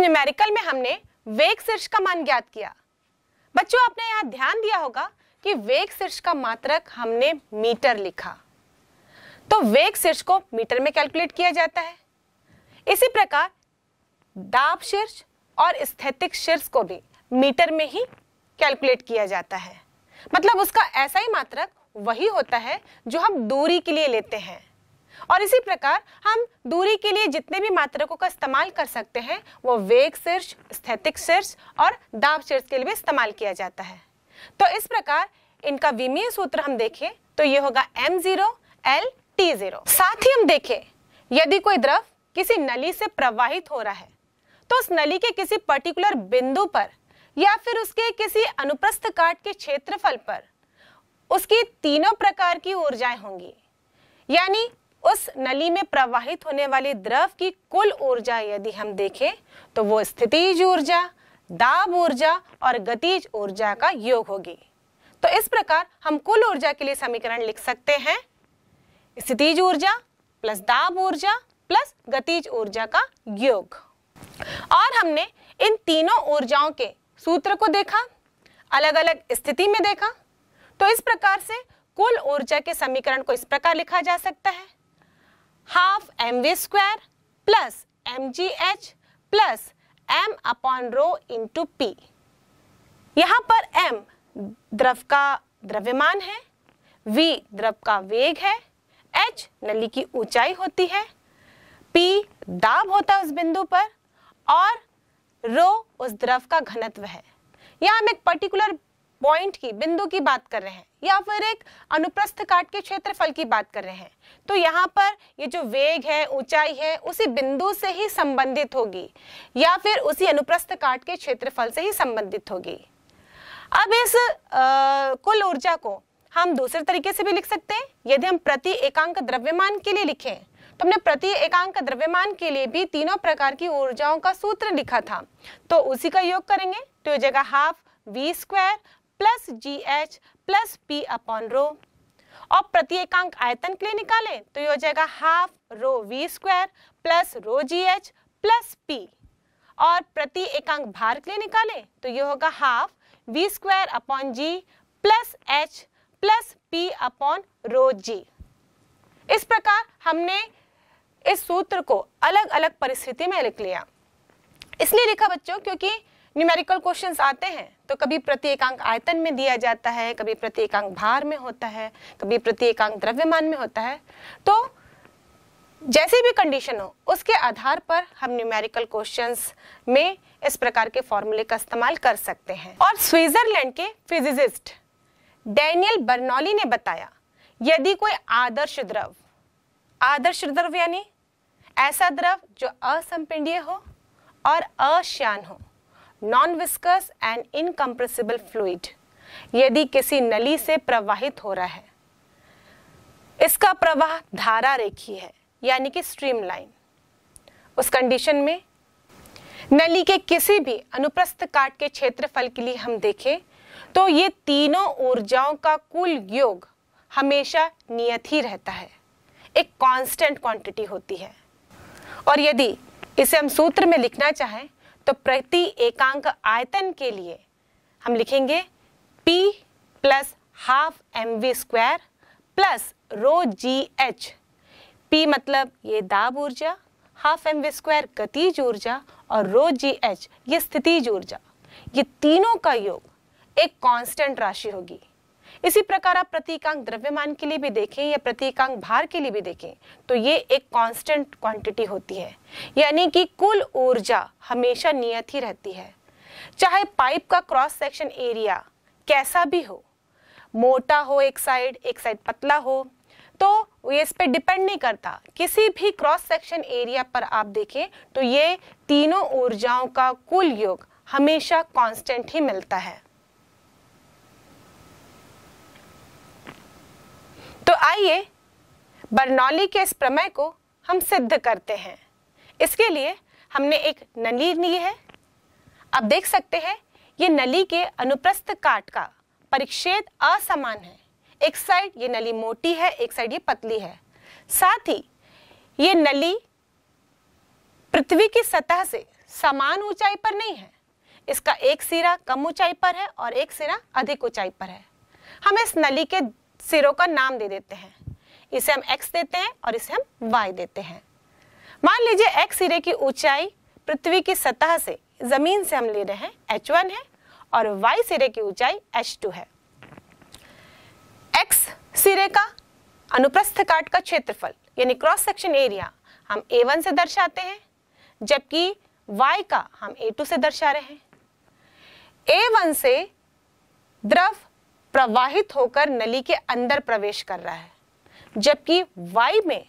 Numerical में हमने वेग शीर्ष का मान ज्ञात किया बच्चों आपने यहां ध्यान दिया होगा कि वेग शीर्ष का मात्रक हमने मीटर लिखा तो वेग शीर्ष को मीटर में कैलकुलेट किया जाता है इसी प्रकार दाब शीर्ष और स्थैतिक शीर्ष को भी मीटर में ही कैलकुलेट किया जाता है मतलब उसका ऐसा ही मात्रक वही होता है जो हम दूरी के लिए लेते हैं और इसी प्रकार हम दूरी के लिए जितने भी मात्रकों का इस्तेमाल कर सकते हैं वो वेग शीर्ष स्थैतिक शीर्ष और दाब शीर्ष के लिए इस्तेमाल किया जाता है तो इस प्रकार इनका विमीय सूत्र हम देखें तो ये होगा M zero L T zero साथ ही हम देखें यदि कोई द्रव किसी नली से प्रवाहित हो रहा है तो उस नली के किसी पर्टिकुलर बिंदु पर या फिर उसके किसी अनुप्रस्थ काट के क्षेत्रफल पर उसकी तीनों प्रकार की ऊर्जाएं होंगी यानी उस नली में प्रवाहित होने वाली द्रव की कुल ऊर्जा यदि हम देखें तो वो स्थितिज ऊर्जा दाब ऊर्जा और गतिज ऊर्जा का योग होगी तो इस प्रकार हम कुल ऊर्जा के लिए समीकरण लिख सकते हैं स्थितिज ऊर्जा प्लस दाब ऊर्जा प्लस गतिज ऊर्जा का योग और हमने इन तीनों ऊर्जाओं के सूत्र को देखा अलग अलग स्थिति में देखा तो इस प्रकार से कुल ऊर्जा के समीकरण को इस प्रकार लिखा जा सकता है half M V square plus M G H plus M upon rho into P यहाँ पर m द्रव का द्रव्यमान है v द्रव का वेग है h नली की ऊंचाई होती है p दाब होता है उस बिंदु पर और रो उस द्रव का घनत्व है यहाँ हम एक पर्टिकुलर पॉइंट की बिंदु की बात कर रहे हैं या फिर एक अनुप्रस्थ काट के क्षेत्रफल की बात कर रहे हैं तो यहाँ पर ये जो वेग है ऊंचाई है उसी बिंदु से ही संबंधित होगी या फिर उसी अनुप्रस्थ काट के क्षेत्रफल से ही संबंधित होगी अब इस आ, कुल ऊर्जा को हम दूसरे तरीके से भी लिख सकते हैं यदि हम प्रति एकांक द्रव्यमान के लिए लिखें तो हमने प्रति एकांक द्रव्यमान के लिए भी तीनों प्रकार की ऊर्जाओं का सूत्र लिखा था तो उसी का योग करेंगे तो ये जगह half V square plus G H plus P upon rho और प्रत्येकांक आयतन के लिए निकाले तो ये हो जाएगा half rho V square plus rho G H plus P और प्रति एकांक भार के लिए निकाले तो ये होगा half V square upon G plus H plus P upon rho G इस प्रकार हमने इस सूत्र को अलग अलग परिस्थिति में लिख लिया इसलिए लिखा बच्चों क्योंकि न्यूमेरिकल क्वेश्चंस आते हैं तो कभी प्रत्येकांक आयतन में दिया जाता है कभी प्रत्येकांक भार में होता है कभी प्रत्येकांक द्रव्यमान में होता है तो जैसी भी कंडीशन हो उसके आधार पर हम न्यूमेरिकल क्वेश्चंस में इस प्रकार के फॉर्मूले का इस्तेमाल कर सकते हैं और स्विट्जरलैंड के फिजिसिस्ट डेनियल बर्नौली ने बताया यदि कोई आदर्श द्रव आदर्श द्रव यानी ऐसा द्रव जो असंपिंडीय हो और अश्यान हो non viscous and incompressible fluid यदि किसी नली से प्रवाहित हो रहा है इसका प्रवाह धारा रेखी है यानी कि स्ट्रीम लाइन उस कंडीशन में नली के किसी भी अनुप्रस्थ काट के क्षेत्रफल के लिए हम देखें तो ये तीनों ऊर्जाओं का कुल योग हमेशा नियत ही रहता है एक कांस्टेंट क्वांटिटी होती है और यदि इसे हम सूत्र में लिखना चाहें तो प्रति एकांक आयतन के लिए हम लिखेंगे P plus half M V square plus rho G H P मतलब ये दाब ऊर्जा हाफ एम वी स्क्वायर गतिज ऊर्जा और रो जी एच ये स्थितिज ऊर्जा ये तीनों का योग एक कांस्टेंट राशि होगी इसी प्रकार आप प्रतीकांक द्रव्यमान के लिए भी देखें या प्रतीकांक भार के लिए भी देखें तो ये एक कांस्टेंट क्वांटिटी होती है यानी कि कुल ऊर्जा हमेशा नियत ही रहती है चाहे पाइप का क्रॉस सेक्शन एरिया कैसा भी हो मोटा हो एक साइड एक साइड पतला हो तो ये इस पर डिपेंड नहीं करता किसी भी क्रॉस सेक्शन एरिया पर आप देखें तो ये तीनों ऊर्जाओं का कुल योग हमेशा कांस्टेंट ही मिलता है तो आइए बर्नौली के इस प्रमेय को हम सिद्ध करते हैं इसके लिए हमने एक नली ली है अब देख सकते हैं ये नली के अनुप्रस्थ काट का परिक्षेद असमान है एक साइड ये नली मोटी है एक साइड ये पतली है साथ ही ये नली पृथ्वी की सतह से समान ऊंचाई पर नहीं है इसका एक सिरा कम ऊंचाई पर है और एक सिरा अधिक ऊंचाई पर है हम इस नली के सिरों का नाम दे देते हैं इसे हम x देते हैं और इसे हम y देते हैं मान लीजिए x सिरे की ऊंचाई पृथ्वी की सतह से जमीन से हम ले रहे हैं h1 है और y सिरे की ऊंचाई h2 है x सिरे का अनुप्रस्थ काट का क्षेत्रफल यानी क्रॉस सेक्शन एरिया हम a1 से दर्शाते हैं जबकि y का हम a2 से दर्शा रहे हैं a1 से द्रव प्रवाहित होकर नली के अंदर प्रवेश कर रहा है जबकि वाई में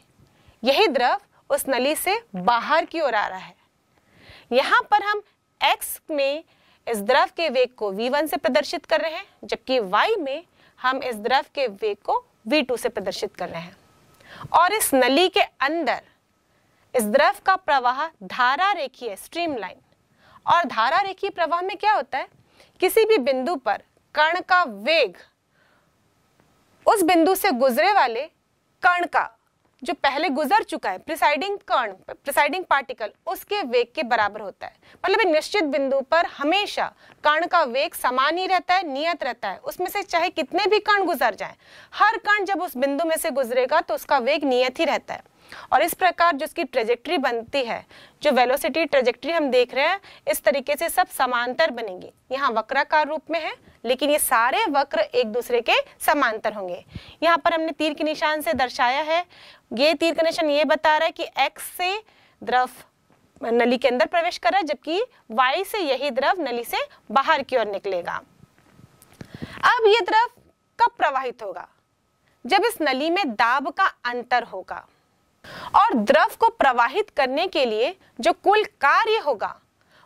यही द्रव उस नली से बाहर की ओर आ रहा है यहाँ पर हम एक्स में इस द्रव के वेग को v1 से प्रदर्शित कर रहे हैं जबकि y में हम इस द्रव के वेग को v2 से प्रदर्शित कर रहे हैं और इस नली के अंदर इस द्रव का प्रवाह धारा रेखीय स्ट्रीमलाइन और धारा रेखीय प्रवाह में क्या होता है किसी भी बिंदु पर कण का वेग उस बिंदु से गुजरे वाले कण का जो पहले गुजर चुका है प्रिसाइडिंग कण प्रिसाइडिंग पार्टिकल उसके वेग के बराबर होता है मतलब निश्चित बिंदु पर हमेशा कण का वेग समान ही रहता है नियत रहता है उसमें से चाहे कितने भी कण गुजर जाए हर कण जब उस बिंदु में से गुजरेगा तो उसका वेग नियत ही रहता है और इस प्रकार जो इसकी ट्रेजेक्ट्री बनती है जो वेलोसिटी ट्रेजेक्ट्री हम देख रहे हैं इस तरीके से सब समांतर बनेंगी यहाँ वक्राकार रूप में है लेकिन ये सारे वक्र एक दूसरे के समांतर होंगे यहाँ पर हमने तीर के निशान से दर्शाया है ये तीर का निशान ये बता रहा है कि एक्स से द्रव नली के अंदर प्रवेश कर रहा है जबकि वाई से यही द्रव नली से बाहर की ओर निकलेगा अब ये द्रव कब प्रवाहित होगा जब इस नली में दाब का अंतर होगा और द्रव को प्रवाहित करने के लिए जो कुल कार्य होगा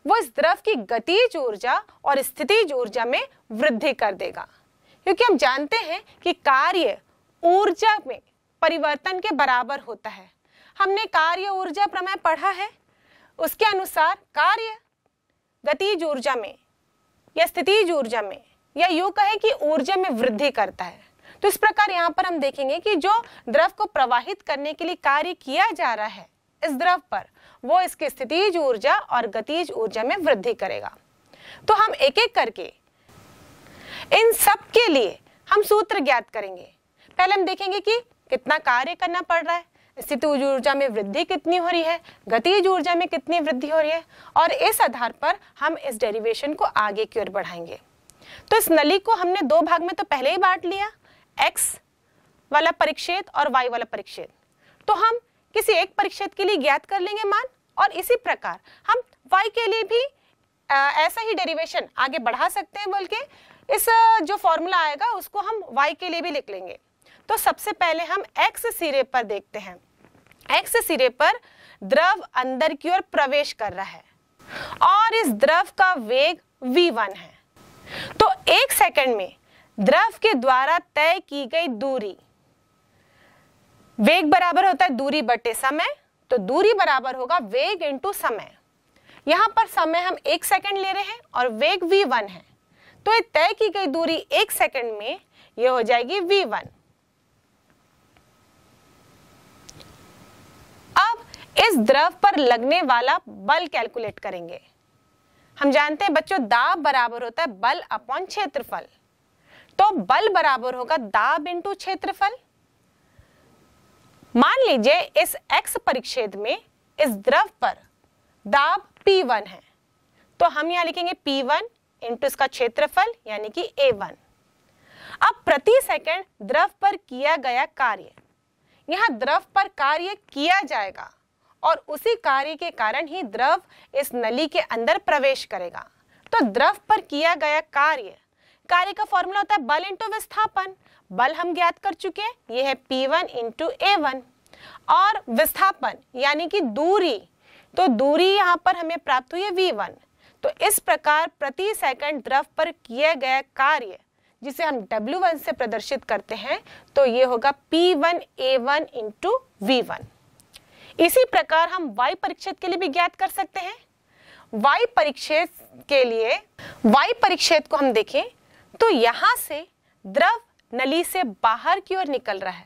वो इस द्रव की गतिज ऊर्जा और स्थिति ऊर्जा में वृद्धि कर देगा क्योंकि हम जानते हैं कि कार्य ऊर्जा में परिवर्तन के बराबर होता है हमने कार्य ऊर्जा प्रमेय पढ़ा है उसके अनुसार कार्य गतिज ऊर्जा में या स्थितिज ऊर्जा में या यू कहे कि ऊर्जा में वृद्धि करता है तो इस प्रकार यहाँ पर हम देखेंगे कि जो द्रव को प्रवाहित करने के लिए कार्य किया जा रहा है इस द्रव पर वो इसकी स्थितिज ऊर्जा और गतिज ऊर्जा में वृद्धि करेगा तो हम एक एक करके इन सब के लिए हम सूत्र ज्ञात करेंगे पहले हम देखेंगे कि कितना कार्य करना पड़ रहा है स्थिति ऊर्जा में वृद्धि कितनी हो रही है गतिज ऊर्जा में कितनी वृद्धि हो रही है और इस आधार पर हम इस डेरिवेशन को आगे की ओर बढ़ाएंगे तो इस नली को हमने दो भाग में तो पहले ही बांट लिया एक्स वाला परिक्षेद और वाई वाला परिक्षेद तो हम किसी एक परिक्षेद के लिए ज्ञात कर लेंगे मान और इसी प्रकार हम वाई के लिए भी आ, ऐसा ही डेरिवेशन आगे बढ़ा सकते हैं बोल के इस जो फॉर्मूला आएगा उसको हम वाई के लिए भी लिख लेंगे तो सबसे पहले हम एक्स सिरे पर देखते हैं एक्स सिरे पर द्रव अंदर की ओर प्रवेश कर रहा है और इस द्रव का वेग v1 है तो एक सेकंड में द्रव के द्वारा तय की गई दूरी वेग बराबर होता है दूरी बटे समय तो दूरी बराबर होगा वेग इंटू समय यहां पर समय हम एक सेकंड ले रहे हैं और वेग v1 है तो ये तय की गई दूरी एक सेकंड में ये हो जाएगी v1 अब इस द्रव पर लगने वाला बल कैलकुलेट करेंगे हम जानते हैं बच्चों दाब बराबर होता है बल अपॉन क्षेत्रफल तो बल बराबर होगा दाब इंटू क्षेत्रफल मान लीजिए इस x परिच्छेद में इस द्रव पर दाब P1 है तो हम यहां लिखेंगे P1 वन इंटू इसका क्षेत्रफल यानी कि A1 अब प्रति सेकंड द्रव पर किया गया कार्य यहां द्रव पर कार्य किया जाएगा और उसी कार्य के कारण ही द्रव इस नली के अंदर प्रवेश करेगा तो द्रव पर किया गया कार्य कार्य का फॉर्मूला होता है बल इंटू विस्थापन बल हम ज्ञात कर चुके ये है P one into A one और विस्थापन यानी कि दूरी तो दूरी यहाँ पर हमें प्राप्त हुई है वी वन तो इस प्रकार प्रति सेकंड द्रव पर किए गए कार्य जिसे हम W1 से प्रदर्शित करते हैं तो ये होगा P1A1 one A one into V इसी प्रकार हम y परीक्षित के लिए भी ज्ञात कर सकते हैं y परीक्षेद के लिए y परीक्षेद को हम देखें तो यहां से द्रव नली से बाहर की ओर निकल रहा है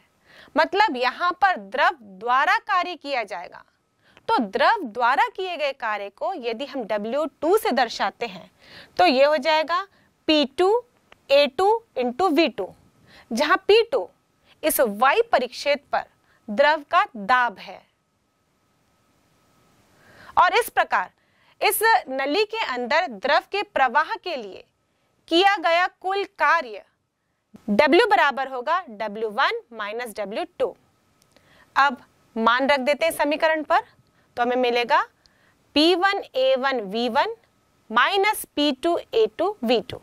मतलब यहां पर द्रव द्वारा कार्य किया जाएगा तो द्रव द्वारा किए गए कार्य को यदि हम W2 से दर्शाते हैं तो ये हो जाएगा P2 A2 इंटू वी जहां P2 इस वाई परिक्षेत्र पर द्रव का दाब है और इस प्रकार इस नली के अंदर द्रव के प्रवाह के लिए किया गया कुल कार्य W बराबर होगा W1 वन माइनस डब्ल्यू अब मान रख देते हैं समीकरण पर तो हमें मिलेगा P1 A1 V1 minus two V to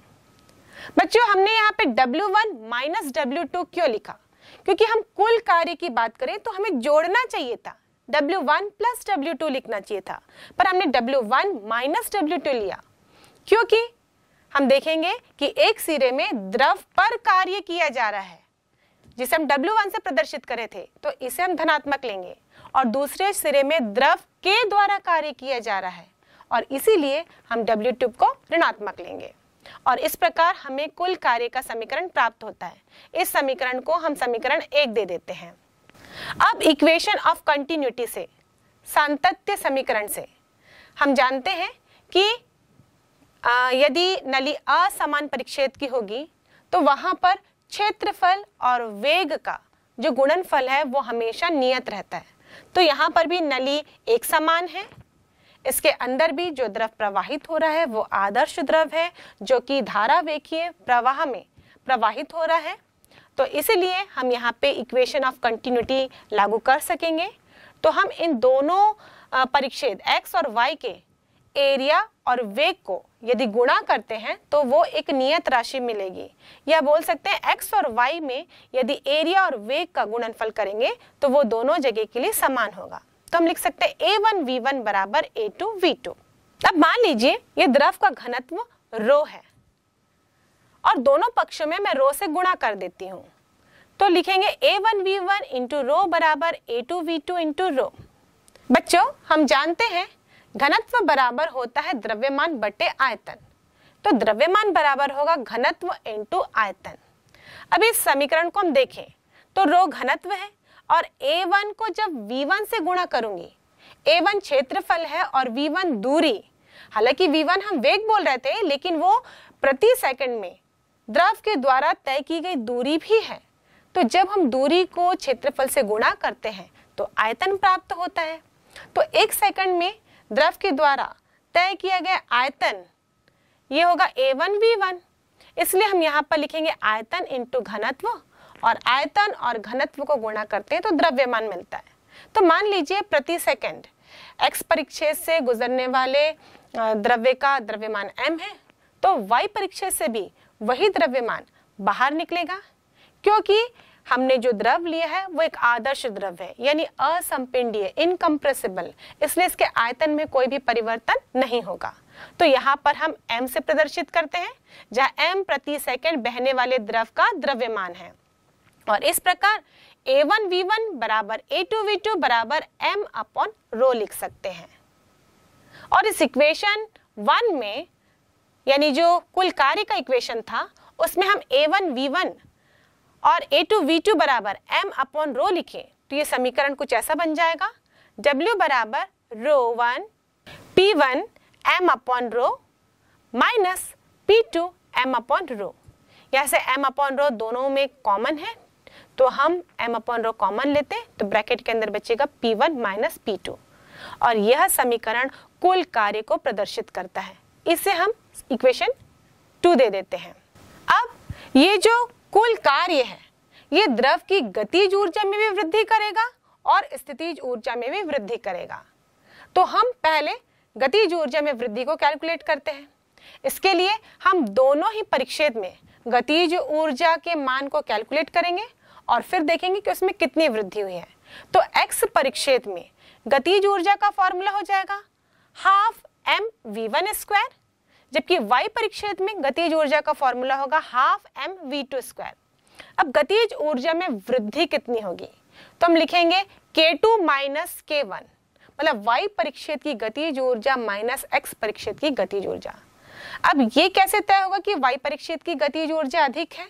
बच्चों हमने यहां पे W1 वन माइनस डब्ल्यू क्यों लिखा क्योंकि हम कुल कार्य की बात करें तो हमें जोड़ना चाहिए था W1 वन प्लस डब्ल्यू लिखना चाहिए था पर हमने W1 वन माइनस डब्ल्यू लिया क्योंकि हम देखेंगे कि एक सिरे में द्रव पर कार्य किया जा रहा है जिसे हम W1 से प्रदर्शित करे थे तो इसे हम धनात्मक लेंगे और दूसरे सिरे में द्रव के द्वारा कार्य किया जा रहा है और इसीलिए हम W2 को ऋणात्मक लेंगे और इस प्रकार हमें कुल कार्य का समीकरण प्राप्त होता है इस समीकरण को हम समीकरण एक दे देते हैं अब इक्वेशन ऑफ कंटिन्यूटी से सांतत्य समीकरण से हम जानते हैं कि यदि नली असमान परिक्षेत्र की होगी तो वहाँ पर क्षेत्रफल और वेग का जो गुणनफल है वो हमेशा नियत रहता है तो यहाँ पर भी नली एक समान है इसके अंदर भी जो द्रव प्रवाहित हो रहा है वो आदर्श द्रव है जो कि धारा वेखीय प्रवाह में प्रवाहित हो रहा है तो इसलिए हम यहाँ पे इक्वेशन ऑफ कंटिन्यूटी लागू कर सकेंगे तो हम इन दोनों परीक्षेद x और y के एरिया और वेग को यदि गुणा करते हैं तो वो एक नियत राशि मिलेगी या बोल सकते हैं एक्स और वाई में यदि एरिया और वेग का गुणनफल करेंगे तो वो दोनों जगह के लिए समान होगा तो हम लिख सकते हैं ए वन वी वन बराबर ए टू वी टू अब मान लीजिए ये द्रव का घनत्व रो है और दोनों पक्षों में मैं रो से गुणा कर देती हूँ तो लिखेंगे A one V one into rho बराबर A two V two into rho बच्चों हम जानते हैं घनत्व बराबर होता है द्रव्यमान बटे आयतन तो द्रव्यमान बराबर होगा घनत्व इंटू आयतन अब इस समीकरण को हम देखें तो रो घनत्व है और A1 को जब V1 से गुणा करूंगी A1 क्षेत्रफल है और V1 दूरी हालांकि V1 हम वेग बोल रहे थे लेकिन वो प्रति सेकंड में द्रव के द्वारा तय की गई दूरी भी है तो जब हम दूरी को क्षेत्रफल से गुणा करते हैं तो आयतन प्राप्त होता है तो एक सेकंड में द्रव के द्वारा तय किया गया आयतन ये होगा ए वन वी वन इसलिए हम यहाँ पर लिखेंगे आयतन इंटू घनत्व और आयतन और घनत्व को गुणा करते हैं तो द्रव्यमान मिलता है तो मान लीजिए प्रति सेकंड एक्स परीक्षेद से गुजरने वाले द्रव्य का द्रव्यमान एम है तो वाई परीक्षेद से भी वही द्रव्यमान बाहर निकलेगा क्योंकि हमने जो द्रव लिया है वो एक आदर्श द्रव है यानी असंपिंडीय इनकम्प्रेसिबल इसलिए इसके आयतन में कोई भी परिवर्तन नहीं होगा तो यहाँ पर हम m से प्रदर्शित करते हैं जहाँ m प्रति सेकंड बहने वाले द्रव का द्रव्यमान है और इस प्रकार वी वन बराबर वी टू बराबर एम अपॉन रो लिख सकते हैं और इस इक्वेशन वन में यानी जो कुल कार्य का इक्वेशन था उसमें हम ए वन वी वन और ए टू वी टू बराबर एम अपॉन रो लिखें तो ये समीकरण कुछ ऐसा बन जाएगा डब्ल्यू बराबर rho one P one M upon rho minus P two M upon rho यहाँ से एम अपॉन रो दोनों में कॉमन है तो हम एम अपॉन रो कॉमन लेते तो ब्रैकेट के अंदर बचेगा P one minus P two और यह समीकरण कुल कार्य को प्रदर्शित करता है इसे हम इक्वेशन टू दे देते हैं अब ये जो कुल कार्य है ये द्रव की गतिज ऊर्जा में भी वृद्धि करेगा और स्थितिज ऊर्जा में भी वृद्धि करेगा तो हम पहले गतिज ऊर्जा में वृद्धि को कैलकुलेट करते हैं इसके लिए हम दोनों ही परिक्षेद में गतिज ऊर्जा के मान को कैलकुलेट करेंगे और फिर देखेंगे कि उसमें कितनी वृद्धि हुई है तो एक्स परिक्षेद में गतिज ऊर्जा का फॉर्मूला हो जाएगा half M V one square जबकि वाई परिक्षेद में गतिज ऊर्जा का फॉर्मूला होगा half M V two square अब गतिज ऊर्जा में वृद्धि कितनी होगी तो हम लिखेंगे K two minus K one मतलब वाई परिक्षेद की गतिज ऊर्जा माइनस एक्स परिक्षेद की गतिज ऊर्जा अब ये कैसे तय होगा कि वाई परिक्षेद की गतिज ऊर्जा अधिक है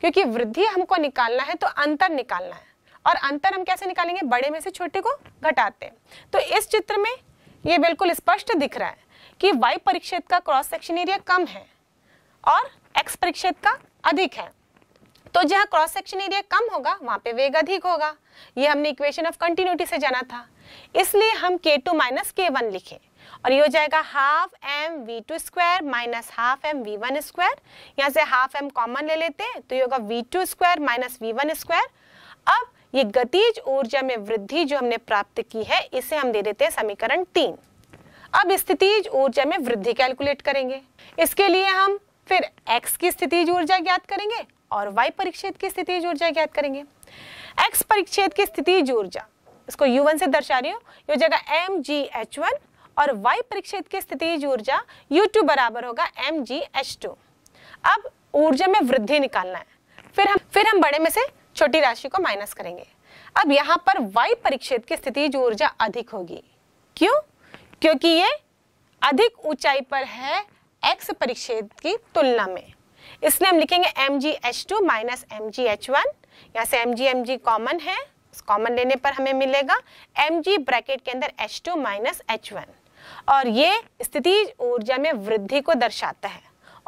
क्योंकि वृद्धि हमको निकालना है तो अंतर निकालना है और अंतर हम कैसे निकालेंगे बड़े में से छोटे को घटाते हैं तो इस चित्र में ये बिल्कुल स्पष्ट दिख रहा है कि y परिक्षेत्र का क्रॉस सेक्शन एरिया कम है और x परिक्षेत्र का अधिक है तो जहां क्रॉस सेक्शन एरिया कम होगा वहां पे वेग अधिक होगा ये हमने इक्वेशन ऑफ कंटिन्यूटी से जाना था इसलिए हम k2 to minus K one लिखे और ये हो जाएगा half M V two square minus half M V one square यहाँ से हाफ एम कॉमन ले लेते हैं तो ये होगा V two square minus V one square अब ये गतिज ऊर्जा में वृद्धि जो हमने प्राप्त की है इसे हम दे देते हैं समीकरण तीन अब स्थितिज ऊर्जा में वृद्धि कैलकुलेट करेंगे इसके लिए हम फिर x की स्थितिज ऊर्जा ज्ञात करेंगे और y परिक्षेद की स्थितिज ऊर्जा ज्ञात करेंगे x परिक्षेद की स्थितिज ऊर्जा इसको u1 से दर्शा रही हूँ ये जगह एम जी एच वन और y परिक्षेद की स्थितिज ऊर्जा u2 बराबर होगा एम जी एच टू अब ऊर्जा में वृद्धि निकालना है फिर हम फिर हम बड़े में से छोटी राशि को माइनस करेंगे अब यहाँ पर y परिक्षेद की स्थितिज ऊर्जा अधिक होगी क्यों क्योंकि ये अधिक ऊंचाई पर है एक्स परिच्छेद की तुलना में इसलिए हम लिखेंगे M G H two minus M G H one यहाँ से M G M G common है कॉमन लेने पर हमें मिलेगा एम जी ब्रैकेट के अंदर H two minus H one और ये स्थिति ऊर्जा में वृद्धि को दर्शाता है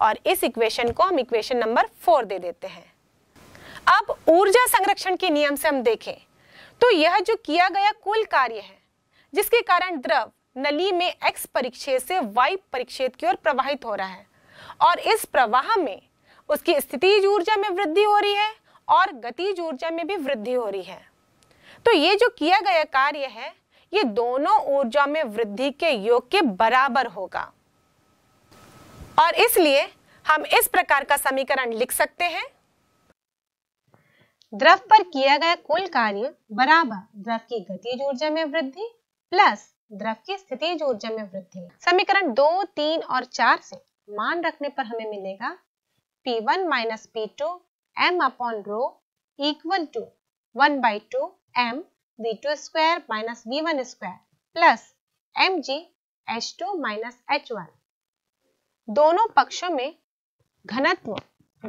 और इस इक्वेशन को हम इक्वेशन नंबर फोर दे देते हैं अब ऊर्जा संरक्षण के नियम से हम देखें तो यह जो किया गया कुल कार्य है जिसके कारण द्रव नली में एक्स परिक्षेद से वाई परिक्षेद की ओर प्रवाहित हो रहा है और इस प्रवाह में उसकी स्थिति ऊर्जा में वृद्धि हो रही है और गति ऊर्जा में भी वृद्धि हो रही है तो ये जो किया गया कार्य है ये दोनों ऊर्जा में वृद्धि के योग के बराबर होगा और इसलिए हम इस प्रकार का समीकरण लिख सकते हैं द्रव पर किया गया कुल कार्य बराबर द्रव की गति ऊर्जा में वृद्धि प्लस द्रव की स्थिति ऊर्जा में वृद्धि समीकरण दो तीन और चार से मान रखने पर हमें मिलेगा P1 one minus P two M upon rho equal to one by two M V two square minus V one square plus M G H two minus H one दोनों पक्षों में घनत्व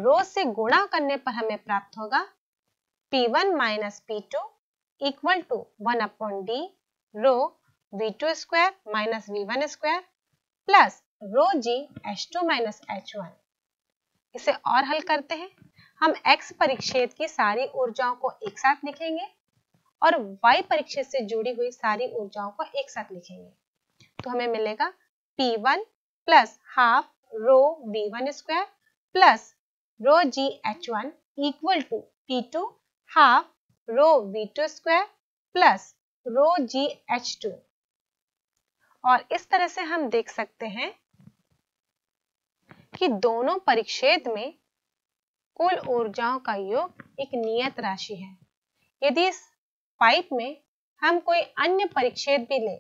रो से गुणा करने पर हमें प्राप्त होगा P1 one minus P two equal to one upon D rho V two square minus V one square plus rho G H two minus H one इसे और हल करते हैं हम x परिक्षेत्र की सारी ऊर्जाओं को एक साथ लिखेंगे और y परिक्षेत्र से जुड़ी हुई सारी ऊर्जाओं को एक साथ लिखेंगे तो हमें मिलेगा P1 one plus half rho V one square plus rho G H one equal to P two half rho V two square plus rho G H two और इस तरह से हम देख सकते हैं कि दोनों परिच्छेद में कुल ऊर्जाओं का योग एक नियत राशि है यदि इस पाइप में हम कोई अन्य परिच्छेद भी ले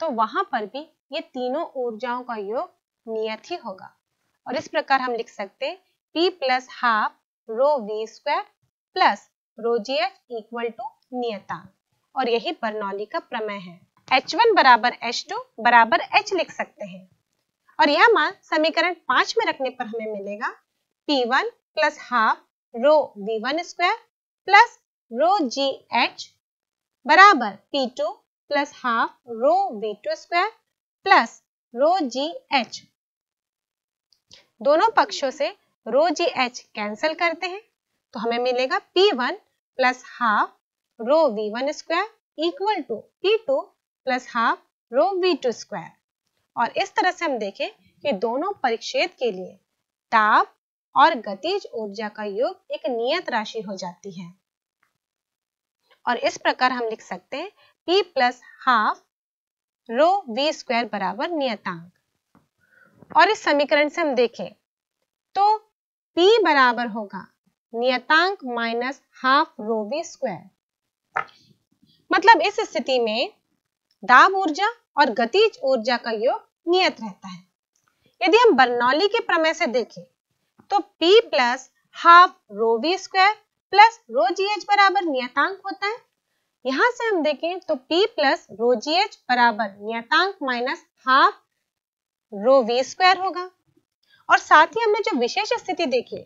तो वहां पर भी ये तीनों ऊर्जाओं का योग नियत ही होगा और इस प्रकार हम लिख सकते हैं P plus half rho V square plus rho G H equal to नियता और यही बर्नौली का प्रमेय है H1 बराबर H2 बराबर H लिख सकते हैं और यह मान समीकरण पांच में रखने पर हमें मिलेगा P1 one plus half rho V one square plus rho G H बराबर P two plus half rho V two square plus rho G H दोनों पक्षों से रो जी एच कैंसिल करते हैं तो हमें मिलेगा P1 one plus half rho V one square equal to P two plus half rho V two square और इस तरह से हम देखें कि दोनों परिच्छेद के लिए ताप और गतिज ऊर्जा का योग एक नियत राशि हो जाती है और इस प्रकार हम लिख सकते हैं P plus half rho V square बराबर नियतांक और इस समीकरण से हम देखें तो P बराबर होगा नियतांक minus half rho V square मतलब इस स्थिति में दाब ऊर्जा और गतिज ऊर्जा का योग नियत रहता है यदि हम बर्नौली के प्रमेय से देखें तो P plus half rho V square plus rho G H बराबर नियतांक होता है यहां से हम देखें तो P plus rho G H बराबर नियतांक minus half rho V square होगा और साथ ही हमने जो विशेष स्थिति देखी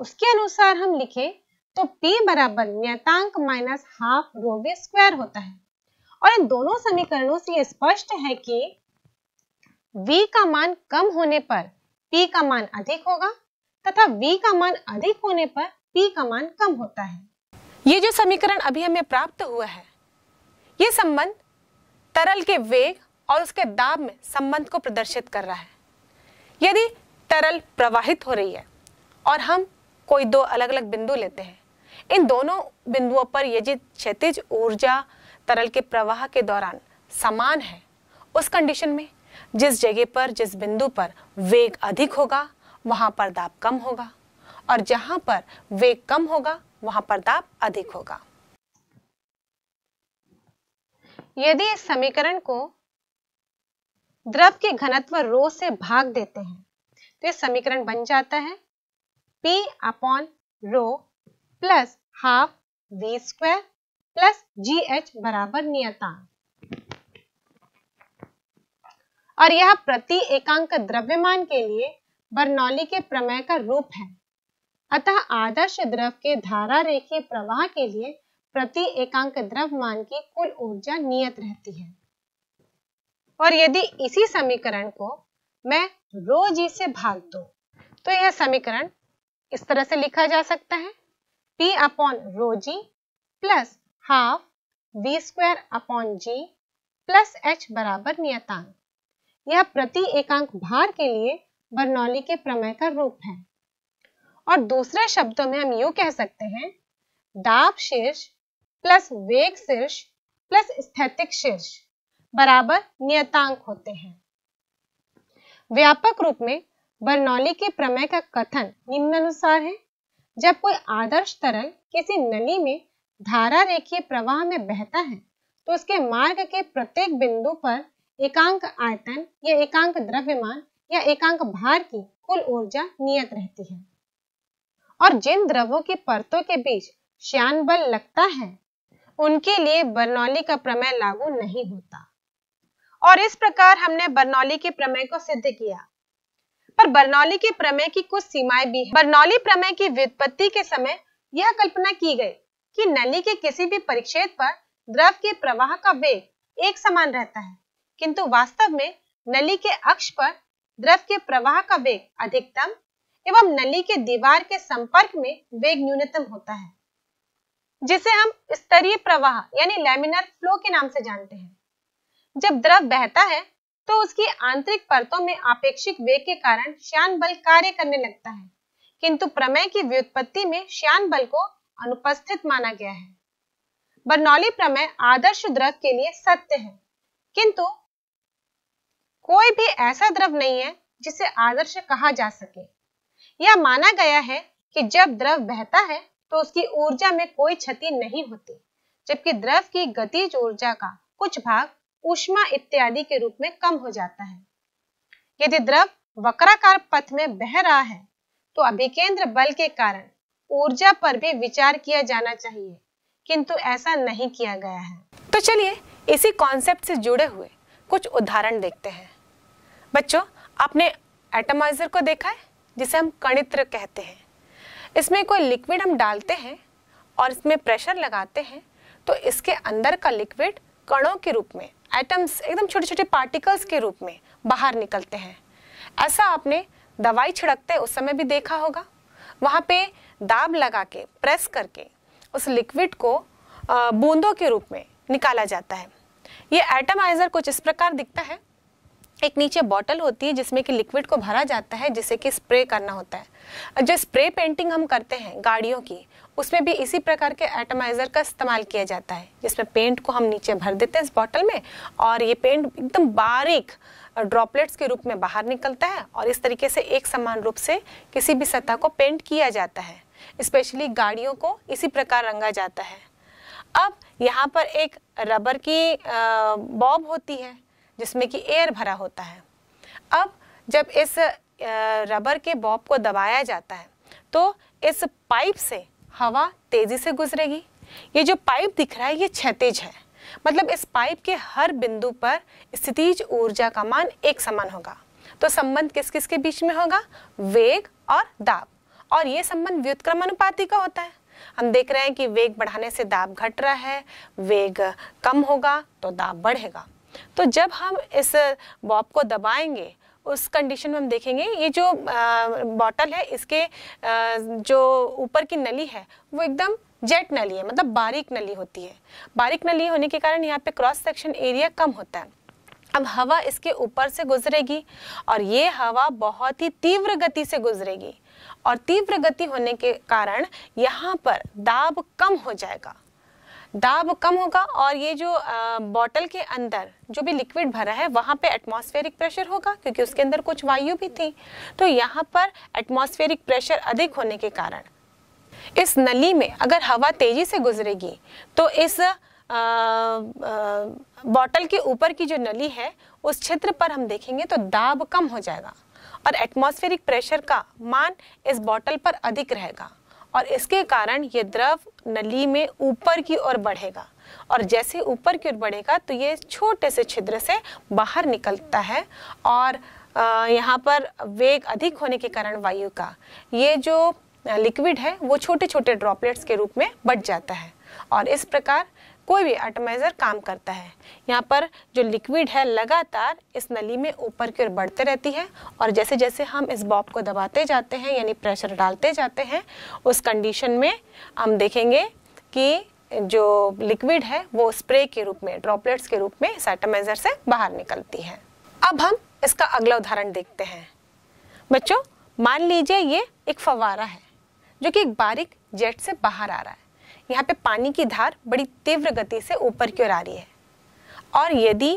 उसके अनुसार हम लिखें तो P बराबर नियतांक minus half rho V square होता है और इन दोनों समीकरणों से यह स्पष्ट है कि v का मान कम होने पर p का मान अधिक होगा तथा v का मान अधिक होने पर p का मान कम होता है ये जो समीकरण अभी हमें प्राप्त हुआ है ये संबंध तरल के वेग और उसके दाब में संबंध को प्रदर्शित कर रहा है यदि तरल प्रवाहित हो रही है और हम कोई दो अलग अलग बिंदु लेते हैं इन दोनों बिंदुओं पर यदि क्षतिज ऊर्जा तरल के प्रवाह के दौरान समान है उस कंडीशन में जिस जगह पर जिस बिंदु पर वेग अधिक होगा वहां पर दाब कम होगा और जहां पर वेग कम होगा वहां पर दाब अधिक होगा यदि इस समीकरण को द्रव के घनत्व रो से भाग देते हैं तो यह समीकरण बन जाता है p upon rho plus half V square plus G H बराबर नियतांक और यह प्रति एकांक द्रव्यमान के लिए बर्नौली के प्रमेय का रूप है अतः आदर्श द्रव के धारा रेखीय प्रवाह के लिए प्रति एकांक द्रव्यमान की कुल ऊर्जा नियत रहती है और यदि इसी समीकरण को मैं रो जी से भाग दू तो यह समीकरण इस तरह से लिखा जा सकता है P upon rho G plus half V square upon G plus H बराबर नियतांक यह प्रति एकांक भार के लिए बर्नौली के प्रमेय का रूप है और दूसरे शब्दों में हम यू कह सकते हैं दाब शीर्ष प्लस वेग शीर्ष प्लस स्थैतिक शीर्ष बराबर नियतांक होते हैं व्यापक रूप में बर्नौली के प्रमेय का कथन निम्नानुसार है जब कोई आदर्श तरल किसी नली में धारा रेखीय प्रवाह में बहता है तो उसके मार्ग के प्रत्येक बिंदु पर एकांक आयतन या एकांक द्रव्यमान या एकांक भार की कुल ऊर्जा नियत रहती है और जिन द्रवों की परतों के बीच श्यान बल लगता है उनके लिए बर्नौली का प्रमेय लागू नहीं होता और इस प्रकार हमने बर्नौली के प्रमेय को सिद्ध किया पर बर्नौली के प्रमेय की कुछ सीमाएं भी हैं। बर्नौली प्रमेय की व्युत्पत्ति के समय यह कल्पना की गई कि नली के किसी भी परिक्षेद पर द्रव के प्रवाह का वेग एक समान रहता है किंतु वास्तव में नली के अक्ष पर द्रव के प्रवाह का वेग अधिकतम एवं नली के दीवार के संपर्क में वेग न्यूनतम होता है जिसे हम स्तरीय प्रवाह यानी लैमिनर फ्लो के नाम से जानते हैं जब द्रव बहता है तो उसकी आंतरिक परतों में आपेक्षिक वेग के कारण श्यान बल कार्य करने लगता है किंतु प्रमेय की व्युत्पत्ति में श्यान बल को अनुपस्थित माना गया है बर्नौली प्रमेय आदर्श द्रव के लिए सत्य है किंतु कोई भी ऐसा द्रव नहीं है जिसे आदर्श कहा जा सके यह माना गया है कि जब द्रव बहता है तो उसकी ऊर्जा में कोई क्षति नहीं होती जबकि द्रव की गतिज ऊर्जा का कुछ भाग ऊष्मा इत्यादि के रूप में कम हो जाता है यदि द्रव वक्राकार पथ में बह रहा है तो अभिकेंद्र बल के कारण ऊर्जा पर भी विचार किया जाना चाहिए किंतु ऐसा नहीं किया गया है तो चलिए इसी कॉन्सेप्ट से जुड़े हुए कुछ उदाहरण देखते हैं बच्चों आपने एटमाइजर को देखा है जिसे हम कणित्र कहते हैं इसमें कोई लिक्विड हम डालते हैं और इसमें प्रेशर लगाते हैं तो इसके अंदर का लिक्विड कणों के रूप में एटम्स एकदम छोटे छोटे पार्टिकल्स के रूप में बाहर निकलते हैं ऐसा आपने दवाई छिड़कते उस समय भी देखा होगा वहाँ पे दाब लगा के प्रेस करके उस लिक्विड को बूंदों के रूप में निकाला जाता है ये एटमाइज़र कुछ इस प्रकार दिखता है एक नीचे बॉटल होती है जिसमें कि लिक्विड को भरा जाता है जिसे कि स्प्रे करना होता है जो स्प्रे पेंटिंग हम करते हैं गाड़ियों की उसमें भी इसी प्रकार के एटमाइज़र का इस्तेमाल किया जाता है जिसमें पेंट को हम नीचे भर देते हैं इस बॉटल में और ये पेंट एकदम बारीक ड्रॉपलेट्स के रूप में बाहर निकलता है और इस तरीके से एक समान रूप से किसी भी सतह को पेंट किया जाता है स्पेशली गाड़ियों को इसी प्रकार रंगा जाता है अब यहाँ पर एक रबर की बॉब होती है जिसमें कि एयर भरा होता है अब जब इस रबर के बॉब को दबाया जाता है तो इस पाइप से हवा तेज़ी से गुजरेगी ये जो पाइप दिख रहा है ये क्षतिज है मतलब इस पाइप के हर बिंदु पर स्थितिज ऊर्जा का मान एक समान होगा तो संबंध किस किस के बीच में होगा वेग और दाब और ये संबंध व्युत्क्रम का होता है हम देख रहे हैं कि वेग बढ़ाने से दाब घट रहा है वेग कम होगा तो दाब बढ़ेगा तो जब हम इस बॉब को दबाएंगे उस कंडीशन में हम देखेंगे ये जो बॉटल है इसके आ, जो ऊपर की नली है वो एकदम जेट नली है मतलब बारीक नली होती है बारीक नली होने के कारण यहाँ पे क्रॉस सेक्शन एरिया कम होता है अब हवा इसके ऊपर से गुजरेगी और ये हवा बहुत ही तीव्र गति से गुजरेगी और तीव्र गति होने के कारण यहाँ पर दाब कम हो जाएगा दाब कम होगा और ये जो बॉटल के अंदर जो भी लिक्विड भरा है वहाँ पे एटमॉस्फेरिक प्रेशर होगा क्योंकि उसके अंदर कुछ वायु भी थी तो यहाँ पर एटमॉस्फेरिक प्रेशर अधिक होने के कारण इस नली में अगर हवा तेजी से गुजरेगी तो इस बॉटल के ऊपर की जो नली है उस क्षेत्र पर हम देखेंगे तो दाब कम हो जाएगा और एटमॉस्फेरिक प्रेशर का मान इस बॉटल पर अधिक रहेगा और इसके कारण ये द्रव नली में ऊपर की ओर बढ़ेगा और जैसे ऊपर की ओर बढ़ेगा तो ये छोटे से छिद्र से बाहर निकलता है और यहाँ पर वेग अधिक होने के कारण वायु का ये जो लिक्विड है वो छोटे छोटे ड्रॉपलेट्स के रूप में बढ़ जाता है और इस प्रकार कोई भी एटमाइज़र काम करता है यहाँ पर जो लिक्विड है लगातार इस नली में ऊपर की ओर बढ़ते रहती है और जैसे जैसे हम इस बॉब को दबाते जाते हैं यानी प्रेशर डालते जाते हैं उस कंडीशन में हम देखेंगे कि जो लिक्विड है वो स्प्रे के रूप में ड्रॉपलेट्स के रूप में इस एटमाइजर से बाहर निकलती है अब हम इसका अगला उदाहरण देखते हैं बच्चों मान लीजिए ये एक फवारा है जो कि एक बारीक जेट से बाहर आ रहा है यहाँ पे पानी की धार बड़ी तीव्र गति से ऊपर की ओर आ रही है और यदि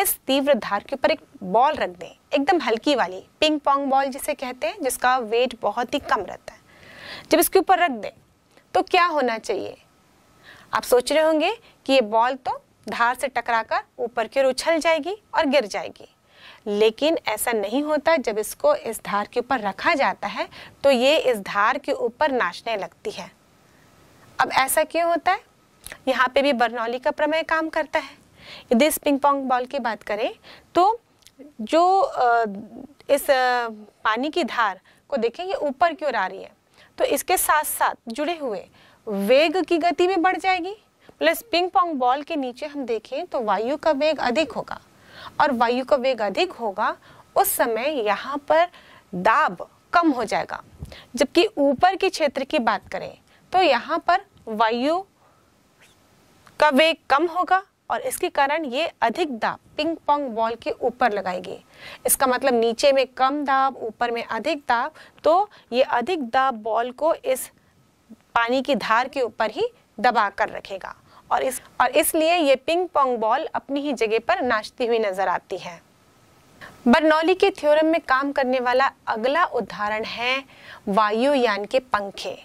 इस तीव्र धार के ऊपर एक बॉल रख दें एकदम हल्की वाली पिंग पोंग बॉल जिसे कहते हैं जिसका वेट बहुत ही कम रहता है जब इसके ऊपर रख दें तो क्या होना चाहिए आप सोच रहे होंगे कि ये बॉल तो धार से टकराकर ऊपर की ओर उछल जाएगी और गिर जाएगी लेकिन ऐसा नहीं होता जब इसको इस धार के ऊपर रखा जाता है तो ये इस धार के ऊपर नाचने लगती है अब ऐसा क्यों होता है यहाँ पे भी बर्नौली का प्रमेय काम करता है यदि इस पिंग पोंग बॉल की बात करें तो जो इस पानी की धार को देखें ये ऊपर की ओर आ रही है तो इसके साथ साथ जुड़े हुए वेग की गति भी बढ़ जाएगी प्लस पिंग पोंग बॉल के नीचे हम देखें तो वायु का वेग अधिक होगा और वायु का वेग अधिक होगा उस समय यहाँ पर दाब कम हो जाएगा जबकि ऊपर के क्षेत्र की बात करें तो यहाँ पर वायु का वेग कम होगा और इसके कारण ये अधिक दाब पिंग पोंग बॉल के ऊपर लगाएगी इसका मतलब नीचे में कम दाब ऊपर में अधिक दाब तो ये अधिक दाब बॉल को इस पानी की धार के ऊपर ही दबा कर रखेगा और इस और इसलिए ये पिंग पोंग बॉल अपनी ही जगह पर नाचती हुई नजर आती है बर्नौली के थ्योरम में काम करने वाला अगला उदाहरण है वायुयान के पंखे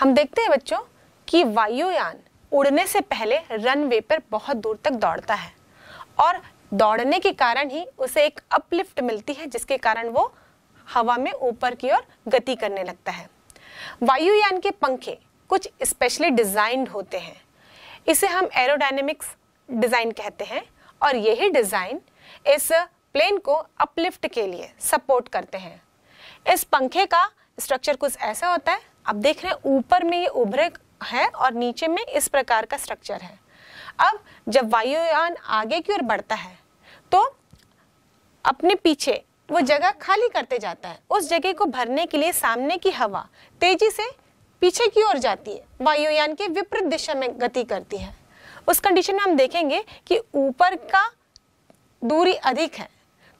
हम देखते हैं बच्चों कि वायुयान उड़ने से पहले रनवे पर बहुत दूर तक दौड़ता है और दौड़ने के कारण ही उसे एक अपलिफ्ट मिलती है जिसके कारण वो हवा में ऊपर की ओर गति करने लगता है वायुयान के पंखे कुछ स्पेशली डिजाइंड होते हैं इसे हम एरोडाइनमिक्स डिज़ाइन कहते हैं और यही डिज़ाइन इस प्लेन को अपलिफ्ट के लिए सपोर्ट करते हैं इस पंखे का स्ट्रक्चर कुछ ऐसा होता है आप देख रहे हैं ऊपर में ये उभरे है और नीचे में इस प्रकार का स्ट्रक्चर है अब जब वायुयान आगे की ओर बढ़ता है तो अपने पीछे वो जगह खाली करते जाता है उस जगह को भरने के लिए सामने की हवा तेजी से पीछे की ओर जाती है वायुयान के विपरीत दिशा में गति करती है उस कंडीशन में हम देखेंगे कि ऊपर का दूरी अधिक है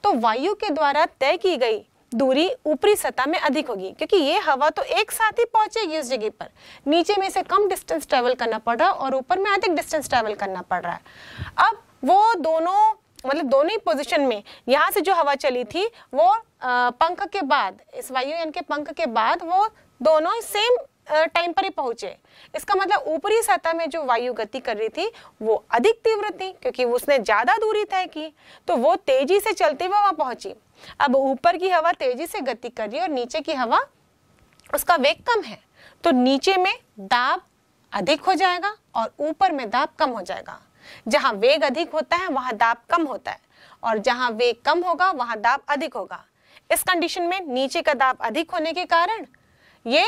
तो वायु के द्वारा तय की गई दूरी ऊपरी सतह में अधिक होगी क्योंकि ये हवा तो एक साथ ही पहुंचेगी उस जगह पर नीचे में से कम डिस्टेंस ट्रेवल करना पड़ रहा है और ऊपर में अधिक डिस्टेंस ट्रेवल करना पड़ रहा है अब वो दोनों मतलब दोनों ही पोजिशन में यहाँ से जो हवा चली थी वो पंख के बाद इस वायुयान के पंख के बाद वो दोनों सेम टाइम पर ही पहुंचे इसका मतलब ऊपरी सतह में जो वायु गति कर रही थी वो अधिक तीव्र थी क्योंकि उसने ज़्यादा दूरी तय की तो वो तेजी से चलते हुए वहां पहुंची अब ऊपर की हवा तेजी से गति कर रही है और नीचे की हवा उसका वेग कम है तो नीचे में दाब अधिक हो जाएगा और ऊपर में दाब कम हो जाएगा जहां वेग अधिक होता है वहां दाब कम होता है और जहां वेग कम होगा वहां दाब अधिक होगा इस कंडीशन में नीचे का दाब अधिक होने के कारण ये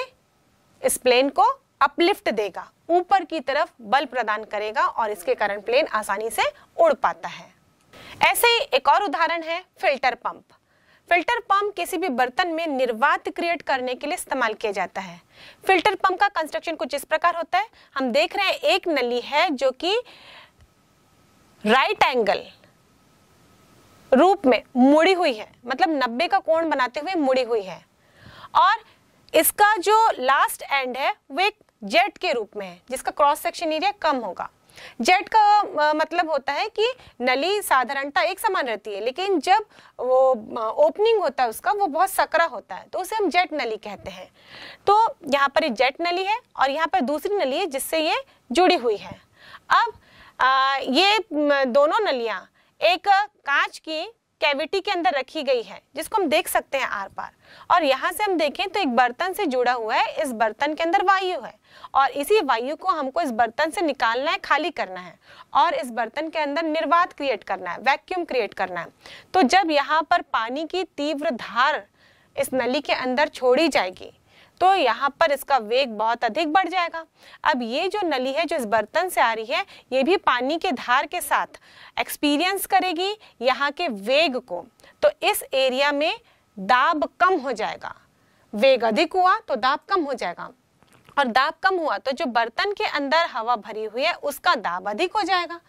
इस प्लेन को अपलिफ्ट देगा ऊपर की तरफ बल प्रदान करेगा और इसके कारण प्लेन आसानी से उड़ पाता है ऐसे ही एक और उदाहरण है फिल्टर पंप फिल्टर पंप किसी भी बर्तन में निर्वात क्रिएट करने के लिए इस्तेमाल किया जाता है फिल्टर पंप का कंस्ट्रक्शन कुछ इस प्रकार होता है हम देख रहे हैं एक नली है जो कि राइट एंगल रूप में मुड़ी हुई है मतलब 90 का कोण बनाते हुए मुड़ी हुई है और इसका जो लास्ट एंड है वो एक जेट के रूप में है जिसका क्रॉस सेक्शन एरिया कम होगा जेट का मतलब होता है कि नली साधारणता एक समान रहती है लेकिन जब वो ओपनिंग होता है उसका वो बहुत सकरा होता है तो उसे हम जेट नली कहते हैं तो यहाँ पर ये जेट नली है और यहाँ पर दूसरी नली है जिससे ये जुड़ी हुई है अब आ, ये दोनों नलियाँ एक कांच की कैविटी के अंदर रखी गई है जिसको हम देख सकते हैं आर पार और यहाँ से हम देखें तो एक बर्तन से जुड़ा हुआ है इस बर्तन के अंदर वायु है और इसी वायु को हमको इस बर्तन से निकालना है खाली करना है और इस बर्तन के अंदर निर्वात क्रिएट करना है वैक्यूम क्रिएट करना है तो जब यहाँ पर पानी की तीव्र धार इस नली के अंदर छोड़ी जाएगी तो यहाँ पर इसका वेग बहुत अधिक बढ़ जाएगा अब ये जो नली है जो इस बर्तन से आ रही है ये भी पानी के धार के साथ एक्सपीरियंस करेगी यहाँ के वेग को तो इस एरिया में दाब कम हो जाएगा वेग अधिक हुआ तो दाब कम हो जाएगा और दाब कम हुआ तो जो बर्तन के अंदर हवा भरी हुई है उसका दाब अधिक हो जाएगा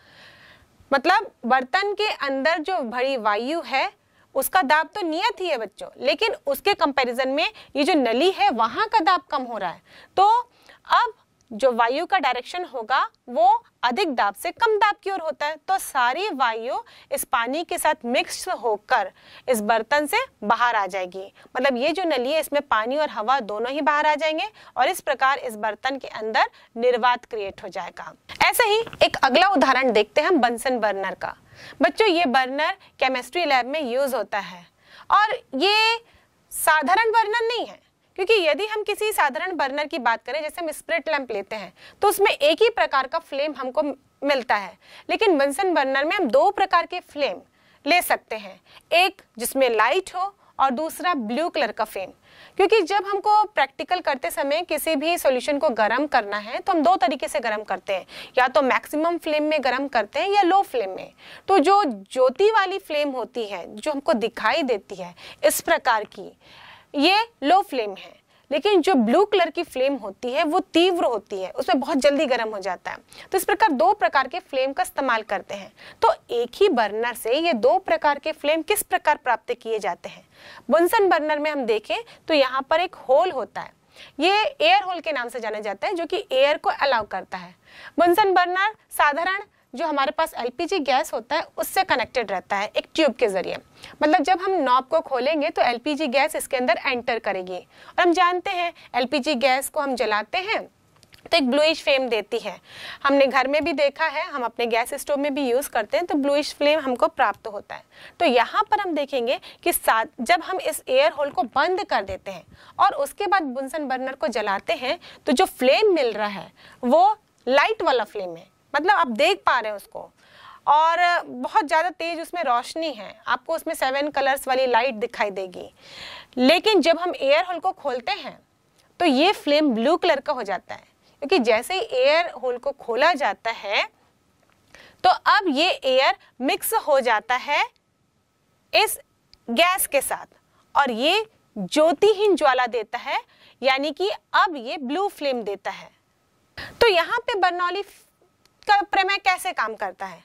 मतलब बर्तन के अंदर जो भरी वायु है उसका दाब तो नियत ही है बच्चों लेकिन उसके कंपैरिजन में ये जो नली है वहां का दाब कम हो रहा है तो अब जो वायु का डायरेक्शन होगा वो अधिक दाब से कम दाब की ओर होता है तो सारी वायु इस पानी के साथ मिक्स होकर इस बर्तन से बाहर आ जाएगी मतलब ये जो नली है इसमें पानी और हवा दोनों ही बाहर आ जाएंगे और इस प्रकार इस बर्तन के अंदर निर्वात क्रिएट हो जाएगा ऐसे ही एक अगला उदाहरण देखते हैं हम बंसन बर्नर का बच्चों ये बर्नर केमिस्ट्री लैब में यूज़ होता है और ये साधारण बर्नर नहीं है क्योंकि यदि हम किसी साधारण बर्नर की बात करें जैसे हम स्प्रिट लैंप लेते हैं तो उसमें एक ही प्रकार का फ्लेम हमको मिलता है लेकिन बंसन बर्नर में हम दो प्रकार के फ्लेम ले सकते हैं एक जिसमें लाइट हो और दूसरा ब्लू कलर का फेन क्योंकि जब हमको प्रैक्टिकल करते समय किसी भी सॉल्यूशन को गर्म करना है तो हम दो तरीके से गर्म करते हैं या तो मैक्सिमम फ्लेम में गर्म करते हैं या लो फ्लेम में तो जो ज्योति वाली फ्लेम होती है जो हमको दिखाई देती है इस प्रकार की ये लो फ्लेम है लेकिन जो ब्लू कलर की फ्लेम होती है वो तीव्र होती है उसमें बहुत जल्दी गर्म हो जाता है तो इस प्रकार दो प्रकार के फ्लेम का इस्तेमाल करते हैं तो एक ही बर्नर से ये दो प्रकार के फ्लेम किस प्रकार प्राप्त किए जाते हैं बुनसन बर्नर में हम देखें तो यहाँ पर एक होल होता है ये एयर होल के नाम से जाना जाता है जो कि एयर को अलाउ करता है बुनसन बर्नर साधारण जो हमारे पास एलपीजी गैस होता है उससे कनेक्टेड रहता है एक ट्यूब के जरिए मतलब जब हम नॉब को खोलेंगे तो एलपीजी गैस इसके अंदर एंटर करेगी और हम जानते हैं एलपीजी गैस को हम जलाते हैं तो एक ब्लूइश फ्लेम देती है हमने घर में भी देखा है हम अपने गैस स्टोव में भी यूज़ करते हैं तो ब्लूइश फ्लेम हमको प्राप्त होता है तो यहाँ पर हम देखेंगे कि साथ जब हम इस एयर होल को बंद कर देते हैं और उसके बाद बुनसन बर्नर को जलाते हैं तो जो फ्लेम मिल रहा है वो लाइट वाला फ्लेम है मतलब आप देख पा रहे हैं उसको और बहुत ज़्यादा तेज उसमें रोशनी है आपको उसमें सेवन कलर्स वाली लाइट दिखाई देगी लेकिन जब हम एयर होल को खोलते हैं तो ये फ्लेम ब्लू कलर का हो जाता है क्योंकि जैसे ही एयर होल को खोला जाता है तो अब ये एयर मिक्स हो जाता है इस गैस के साथ और ये ज्योतिहीन ज्वाला देता है यानी कि अब ये ब्लू फ्लेम देता है तो यहाँ पे बर्नौली कपड़े में कैसे काम करता है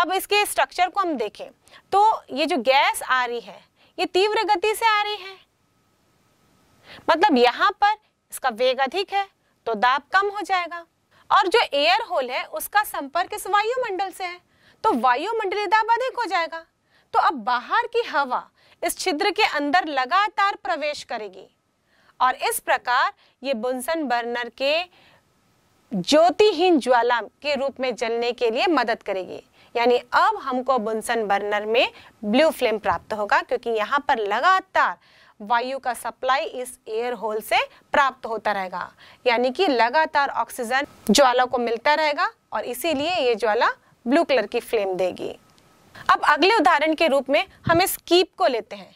अब इसके स्ट्रक्चर को हम देखें तो ये जो गैस आ रही है ये तीव्र गति से आ रही है मतलब यहां पर इसका वेग अधिक है तो दाब कम हो जाएगा और जो एयर होल है उसका संपर्क इस वायुमंडल से है तो वायुमंडलीय दाब अधिक हो जाएगा तो अब बाहर की हवा इस छिद्र के अंदर लगातार प्रवेश करेगी और इस प्रकार ये बुनसन बर्नर के ज्योतिहीन ज्वाला के रूप में जलने के लिए मदद करेगी यानी अब हमको बुनसन बर्नर में ब्लू फ्लेम प्राप्त होगा क्योंकि यहाँ पर लगातार वायु का सप्लाई इस एयर होल से प्राप्त होता रहेगा यानी कि लगातार ऑक्सीजन ज्वाला को मिलता रहेगा और इसीलिए ये ज्वाला ब्लू कलर की फ्लेम देगी अब अगले उदाहरण के रूप में हम इस कीप को लेते हैं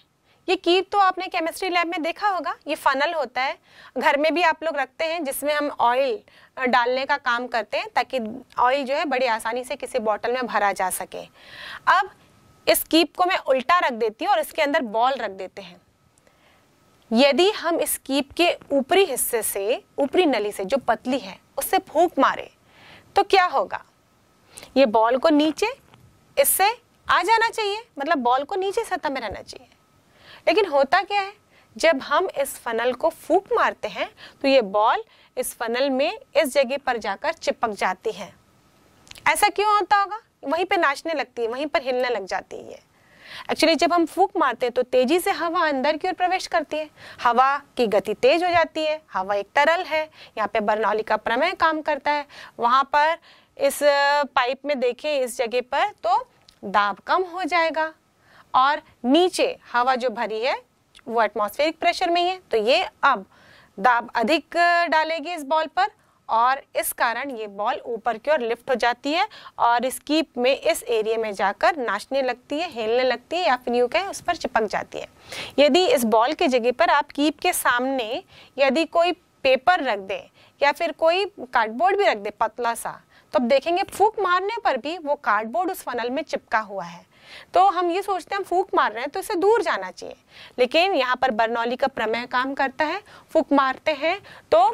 ये कीट तो आपने केमिस्ट्री लैब में देखा होगा ये फनल होता है घर में भी आप लोग रखते हैं जिसमें हम ऑयल डालने का काम करते हैं ताकि ऑयल जो है बड़ी आसानी से किसी बॉटल में भरा जा सके अब इस कीप को मैं उल्टा रख देती हूँ और इसके अंदर बॉल रख देते हैं यदि हम इस कीप के ऊपरी हिस्से से ऊपरी नली से जो पतली है उससे फूक मारे तो क्या होगा ये बॉल को नीचे इससे आ जाना चाहिए मतलब बॉल को नीचे सतह में रहना चाहिए लेकिन होता क्या है जब हम इस फनल को फूक मारते हैं तो ये बॉल इस फनल में इस जगह पर जाकर चिपक जाती है ऐसा क्यों होता होगा वहीं पे नाचने लगती है वहीं पर हिलने लग जाती है एक्चुअली जब हम फूक मारते हैं तो तेजी से हवा अंदर की ओर प्रवेश करती है हवा की गति तेज हो जाती है हवा एक तरल है यहाँ पे बर्नौली का प्रमेय काम करता है वहाँ पर इस पाइप में देखें इस जगह पर तो दाब कम हो जाएगा और नीचे हवा जो भरी है वो एटमॉस्फेरिक प्रेशर में ही है तो ये अब दाब अधिक डालेगी इस बॉल पर और इस कारण ये बॉल ऊपर की ओर लिफ्ट हो जाती है और इसकी में इस एरिया में जाकर नाचने लगती है हेलने लगती है या फिर यूँ कहें उस पर चिपक जाती है यदि इस बॉल की जगह पर आप कीप के सामने यदि कोई पेपर रख दें या फिर कोई कार्डबोर्ड भी रख दे पतला सा तो आप देखेंगे फूक मारने पर भी वो कार्डबोर्ड उस फनल में चिपका हुआ है तो हम ये सोचते हैं हम फूक मार रहे हैं तो इसे दूर जाना चाहिए लेकिन यहाँ पर बर्नौली का प्रमेय काम करता है फूक मारते हैं तो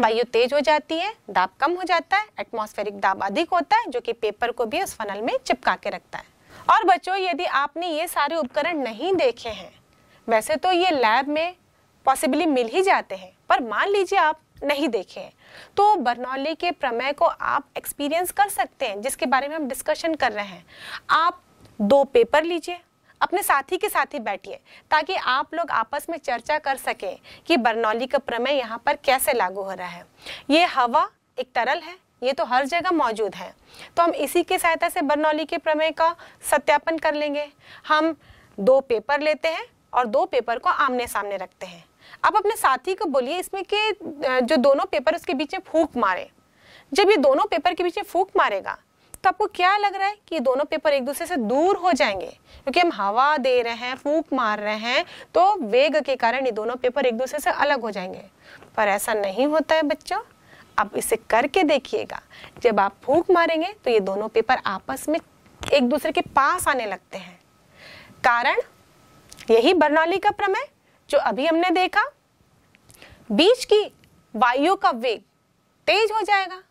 वायु तेज हो जाती है दाब कम हो जाता है एटमॉस्फेरिक दाब अधिक होता है जो कि पेपर को भी उस फनल में चिपका के रखता है और बच्चों यदि आपने ये सारे उपकरण नहीं देखे हैं वैसे तो ये लैब में पॉसिबली मिल ही जाते हैं पर मान लीजिए आप नहीं देखे हैं तो बर्नौली के प्रमेय को आप एक्सपीरियंस कर सकते हैं जिसके बारे में हम डिस्कशन कर रहे हैं आप दो पेपर लीजिए अपने साथी के साथ ही बैठिए ताकि आप लोग आपस में चर्चा कर सकें कि बर्नौली का प्रमेय यहाँ पर कैसे लागू हो रहा है ये हवा एक तरल है ये तो हर जगह मौजूद है तो हम इसी के सहायता से बर्नौली के प्रमेय का सत्यापन कर लेंगे हम दो पेपर लेते हैं और दो पेपर को आमने सामने रखते हैं अब अपने साथी को बोलिए इसमें कि जो दोनों पेपर उसके बीच में फूक मारे जब ये दोनों पेपर के बीच में फूक मारेगा तो आपको क्या लग रहा है कि ये दोनों पेपर एक दूसरे से दूर हो जाएंगे क्योंकि हम हवा दे रहे हैं फूक मार रहे हैं तो वेग के कारण ये दोनों पेपर एक दूसरे से अलग हो जाएंगे पर ऐसा नहीं होता है बच्चों आप इसे करके देखिएगा जब आप फूक मारेंगे तो ये दोनों पेपर आपस में एक दूसरे के पास आने लगते हैं कारण यही बर्नौली का प्रमेय जो अभी हमने देखा बीच की वायु का वेग तेज हो जाएगा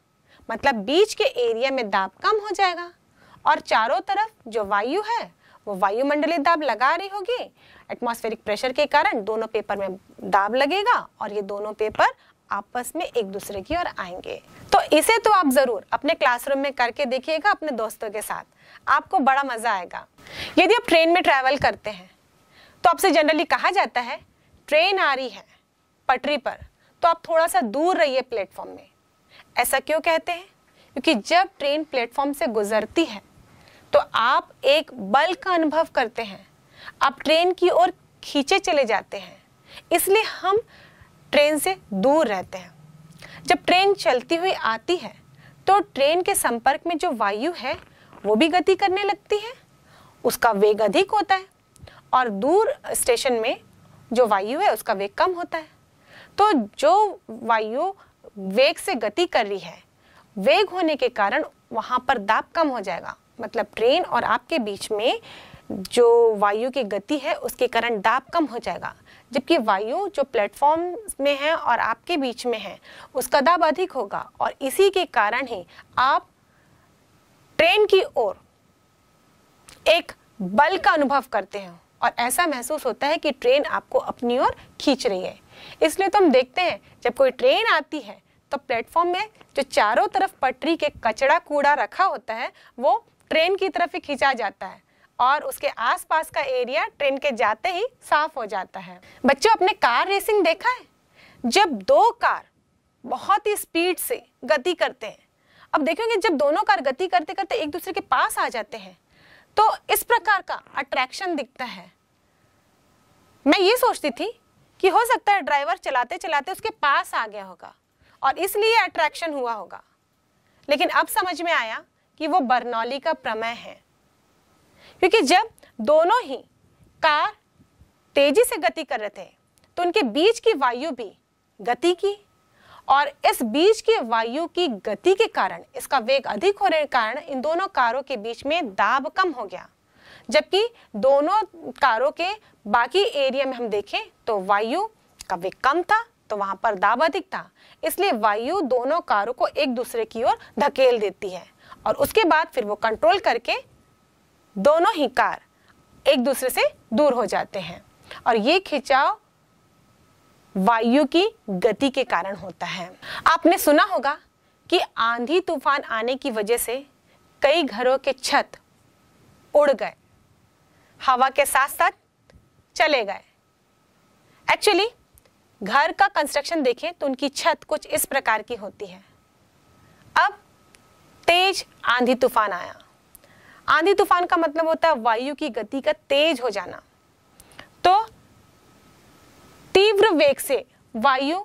मतलब बीच के एरिया में दाब कम हो जाएगा और चारों तरफ जो वायु है वो वायुमंडलीय दाब लगा रही होगी एटमॉस्फेरिक प्रेशर के कारण दोनों पेपर में दाब लगेगा और ये दोनों पेपर आपस में एक दूसरे की ओर आएंगे तो इसे तो आप जरूर अपने क्लासरूम में करके देखिएगा अपने दोस्तों के साथ आपको बड़ा मजा आएगा यदि आप ट्रेन में ट्रैवल करते हैं तो आपसे जनरली कहा जाता है ट्रेन आ रही है पटरी पर तो आप थोड़ा सा दूर रहिए प्लेटफॉर्म में ऐसा क्यों कहते हैं क्योंकि जब ट्रेन प्लेटफॉर्म से गुजरती है तो आप एक बल का अनुभव करते हैं आप ट्रेन की ओर खींचे चले जाते हैं इसलिए हम ट्रेन से दूर रहते हैं जब ट्रेन चलती हुई आती है तो ट्रेन के संपर्क में जो वायु है वो भी गति करने लगती है उसका वेग अधिक होता है और दूर स्टेशन में जो वायु है उसका वेग कम होता है तो जो वायु वेग से गति कर रही है वेग होने के कारण वहां पर दाब कम हो जाएगा मतलब ट्रेन और आपके बीच में जो वायु की गति है उसके कारण दाब कम हो जाएगा जबकि वायु जो प्लेटफॉर्म में है और आपके बीच में है उसका दाब अधिक होगा और इसी के कारण ही आप ट्रेन की ओर एक बल का अनुभव करते हैं और ऐसा महसूस होता है कि ट्रेन आपको अपनी ओर खींच रही है इसलिए तो हम देखते हैं जब कोई ट्रेन आती है तो प्लेटफॉर्म में जो चारों तरफ पटरी के कचड़ा कूड़ा रखा होता है वो ट्रेन की तरफ ही खींचा जाता है और उसके आसपास का एरिया ट्रेन के जाते ही साफ हो जाता है बच्चों अपने कार रेसिंग देखा है जब दो कार बहुत ही स्पीड से गति करते हैं अब देखेंगे जब दोनों कार गति करते करते एक दूसरे के पास आ जाते हैं तो इस प्रकार का अट्रैक्शन दिखता है मैं ये सोचती थी कि हो सकता है ड्राइवर चलाते चलाते उसके पास आ गया होगा और इसलिए अट्रैक्शन हुआ होगा लेकिन अब समझ में आया कि वो बर्नौली का प्रमेय है क्योंकि जब दोनों ही कार तेजी से गति कर रहे थे तो उनके बीच की वायु भी गति की और इस बीच की वायु की गति के कारण इसका वेग अधिक होने के कारण इन दोनों कारों के बीच में दाब कम हो गया जबकि दोनों कारों के बाकी एरिया में हम देखें तो वायु का वेग कम था तो वहां पर दाब अधिक था इसलिए वायु दोनों कारों को एक दूसरे की ओर धकेल देती है और उसके बाद फिर वो कंट्रोल करके दोनों ही कार एक दूसरे से दूर हो जाते हैं और ये खिंचाव वायु की गति के कारण होता है आपने सुना होगा कि आंधी तूफान आने की वजह से कई घरों के छत उड़ गए हवा के साथ साथ चले गए एक्चुअली घर का कंस्ट्रक्शन देखें तो उनकी छत कुछ इस प्रकार की होती है अब तेज आंधी तूफान आया आंधी तूफान का मतलब होता है वायु की गति का तेज हो जाना तो तीव्र वेग से वायु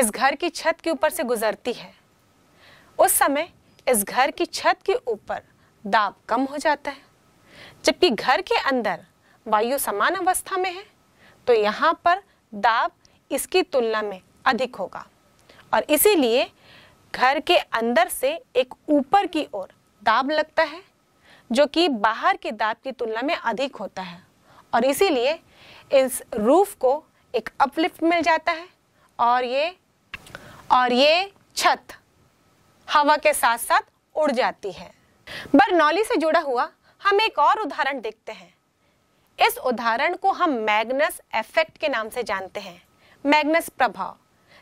इस घर की छत के ऊपर से गुजरती है उस समय इस घर की छत के ऊपर दाब कम हो जाता है जबकि घर के अंदर वायु समान अवस्था में है तो यहाँ पर दाब इसकी तुलना में अधिक होगा और इसीलिए घर के अंदर से एक ऊपर की ओर दाब लगता है जो कि बाहर की दाब की तुलना में अधिक होता है और इसीलिए इस रूफ को एक अपलिफ्ट मिल जाता है और ये और ये छत हवा के साथ साथ उड़ जाती है बरनौली से जुड़ा हुआ हम एक और उदाहरण देखते हैं इस उदाहरण को हम मैग्नस इफेक्ट के नाम से जानते हैं मैग्नस प्रभाव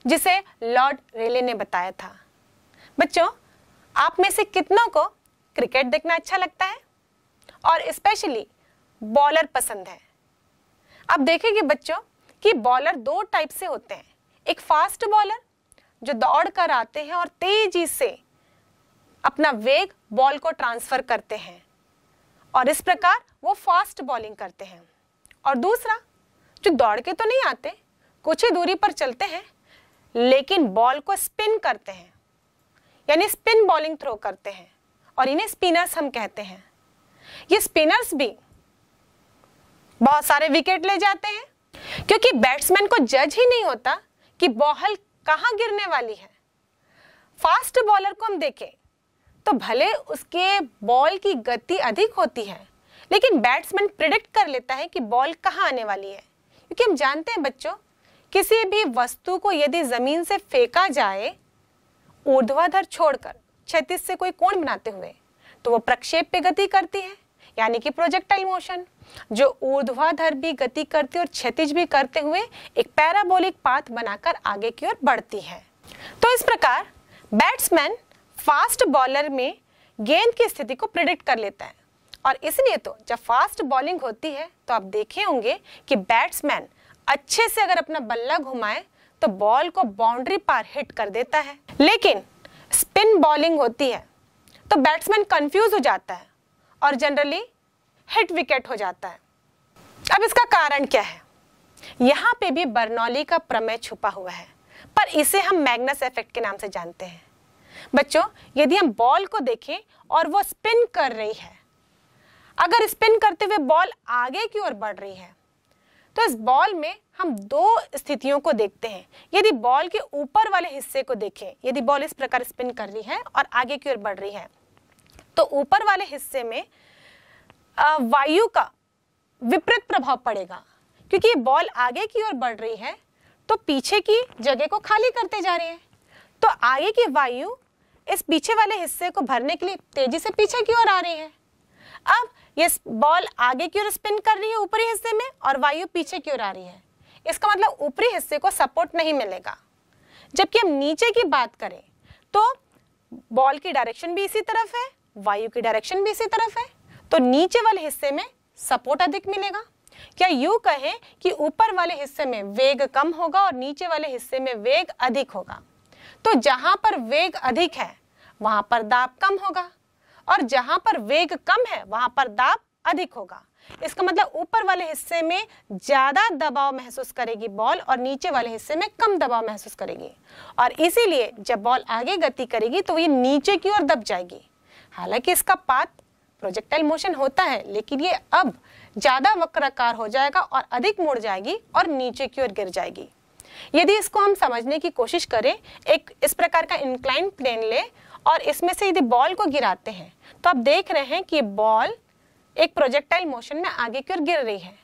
जिसे लॉर्ड रेले ने बताया था बच्चों आप में से कितनों को क्रिकेट देखना अच्छा लगता है और स्पेशली बॉलर पसंद है अब देखेंगे बच्चों कि बॉलर दो टाइप से होते हैं एक फास्ट बॉलर जो दौड़ कर आते हैं और तेजी से अपना वेग बॉल को ट्रांसफर करते हैं और इस प्रकार वो फास्ट बॉलिंग करते हैं और दूसरा जो दौड़ के तो नहीं आते कुछ ही दूरी पर चलते हैं लेकिन बॉल को स्पिन करते हैं यानी स्पिन बॉलिंग थ्रो करते हैं और इन्हें स्पिनर्स हम कहते हैं ये स्पिनर्स भी बहुत सारे विकेट ले जाते हैं क्योंकि बैट्समैन को जज ही नहीं होता कि बॉल कहाँ गिरने वाली है फास्ट बॉलर को हम देखें तो भले उसके बॉल की गति अधिक होती है लेकिन बैट्समैन प्रिडिक्ट कर लेता है कि बॉल कहाँ आने वाली है क्योंकि हम जानते हैं बच्चों किसी भी वस्तु को यदि जमीन से फेंका जाए ऊर्ध्वाधर छोड़कर क्षतिज से कोई कोण बनाते हुए तो वो प्रक्षेप पे गति करती है यानी कि प्रोजेक्टाइल मोशन जो ऊर्ध्वाधर भी गति करती और क्षतिज भी करते हुए एक पैराबोलिक पाथ बनाकर आगे की ओर बढ़ती है तो इस प्रकार बैट्समैन फास्ट बॉलर में गेंद की स्थिति को प्रिडिक्ट कर लेता है और इसलिए तो जब फास्ट बॉलिंग होती है तो आप देखे होंगे कि बैट्समैन अच्छे से अगर अपना बल्ला घुमाए तो बॉल को बाउंड्री पार हिट कर देता है लेकिन स्पिन बॉलिंग होती है तो बैट्समैन कंफ्यूज हो जाता है और जनरली हिट विकेट हो जाता है अब इसका कारण क्या है यहां पे भी बर्नौली का प्रमेय छुपा हुआ है पर इसे हम मैग्नस इफेक्ट के नाम से जानते हैं बच्चों यदि हम बॉल को देखें और वो स्पिन कर रही है अगर स्पिन करते हुए बॉल आगे की ओर बढ़ रही है तो इस बॉल में हम दो स्थितियों को देखते हैं यदि बॉल के ऊपर वाले हिस्से को देखें यदि बॉल इस प्रकार स्पिन कर रही है और आगे की ओर बढ़ रही है तो ऊपर वाले हिस्से में वायु का विपरीत प्रभाव पड़ेगा क्योंकि ये बॉल आगे की ओर बढ़ रही है तो पीछे की जगह को खाली करते जा रहे हैं तो आगे की वायु इस पीछे वाले हिस्से को भरने के लिए तेजी से पीछे की ओर आ रही है अब ये बॉल आगे की ओर स्पिन कर रही है ऊपरी हिस्से में और वायु पीछे की ओर आ रही है इसका मतलब ऊपरी हिस्से को सपोर्ट नहीं मिलेगा जबकि हम नीचे की बात करें तो बॉल की डायरेक्शन भी इसी तरफ है वायु की डायरेक्शन भी इसी तरफ है तो नीचे वाले हिस्से में सपोर्ट अधिक मिलेगा क्या यू कहें कि ऊपर वाले हिस्से में वेग कम होगा और नीचे वाले हिस्से में वेग अधिक होगा तो जहां पर वेग अधिक है वहां पर दाब कम होगा और जहां पर वेग कम है वहां पर दाब अधिक होगा इसका मतलब ऊपर वाले हिस्से में ज्यादा दबाव महसूस करेगी बॉल और नीचे वाले हिस्से में कम दबाव महसूस करेगी और इसीलिए जब बॉल आगे गति करेगी तो ये नीचे की ओर दब जाएगी हालांकि इसका पात प्रोजेक्टाइल मोशन होता है लेकिन ये अब ज्यादा वक्राकार हो जाएगा और अधिक मुड़ जाएगी और नीचे की ओर गिर जाएगी यदि इसको हम समझने की कोशिश करें एक इस प्रकार का इंक्लाइन प्लेन ले और इसमें से यदि बॉल को गिराते हैं तो आप देख रहे हैं कि ये बॉल एक प्रोजेक्टाइल मोशन में आगे की ओर गिर रही है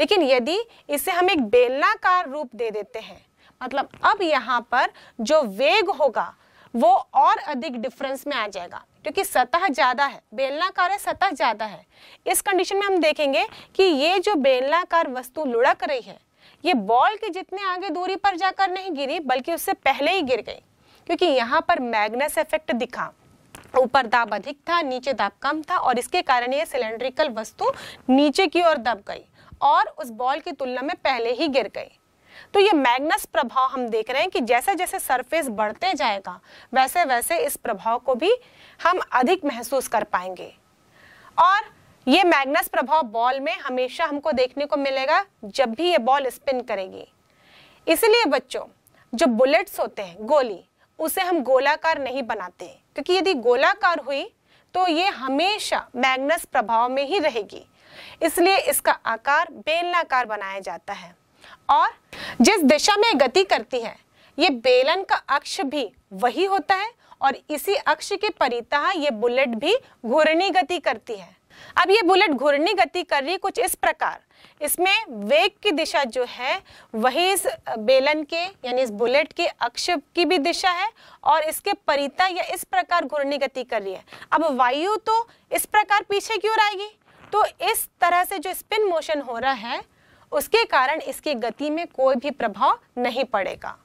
लेकिन यदि इसे हम एक बेलनाकार रूप दे देते हैं मतलब अब यहाँ पर जो वेग होगा वो और अधिक डिफरेंस में आ जाएगा क्योंकि सतह ज़्यादा है बेलनाकार है सतह ज़्यादा है इस कंडीशन में हम देखेंगे कि ये जो बेलनाकार वस्तु लुढ़क रही है ये बॉल के जितने आगे दूरी पर जाकर नहीं गिरी बल्कि उससे पहले ही गिर गई क्योंकि यहाँ पर मैग्नस इफेक्ट दिखा ऊपर दाब अधिक था नीचे दाब कम था और इसके कारण ये सिलेंड्रिकल वस्तु नीचे की ओर दब गई और उस बॉल की तुलना में पहले ही गिर गई तो ये मैग्नस प्रभाव हम देख रहे हैं कि जैसे जैसे सरफेस बढ़ते जाएगा वैसे वैसे इस प्रभाव को भी हम अधिक महसूस कर पाएंगे और ये मैग्नस प्रभाव बॉल में हमेशा हमको देखने को मिलेगा जब भी ये बॉल स्पिन करेगी इसलिए बच्चों जो बुलेट्स होते हैं गोली उसे हम गोलाकार नहीं बनाते क्योंकि यदि गोलाकार हुई तो ये हमेशा मैग्नस प्रभाव में ही रहेगी इसलिए इसका आकार बेलनाकार बनाया जाता है और जिस दिशा में गति करती है ये बेलन का अक्ष भी वही होता है और इसी अक्ष के परिता ये बुलेट भी घूर्णी गति करती है अब ये बुलेट घूर्णी गति कर रही कुछ इस प्रकार इसमें वेग की दिशा जो है वही इस बेलन के यानी इस बुलेट के अक्ष की भी दिशा है और इसके परिता या इस प्रकार घूर्णी गति कर रही है अब वायु तो इस प्रकार पीछे की ओर आएगी तो इस तरह से जो स्पिन मोशन हो रहा है उसके कारण इसकी गति में कोई भी प्रभाव नहीं पड़ेगा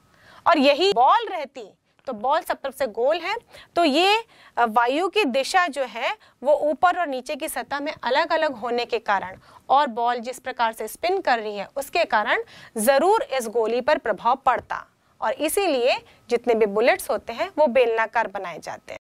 और यही बॉल रहती तो बॉल सब तरफ से गोल है तो ये वायु की दिशा जो है वो ऊपर और नीचे की सतह में अलग अलग होने के कारण और बॉल जिस प्रकार से स्पिन कर रही है उसके कारण ज़रूर इस गोली पर प्रभाव पड़ता और इसीलिए जितने भी बुलेट्स होते हैं वो बेलनाकार बनाए जाते हैं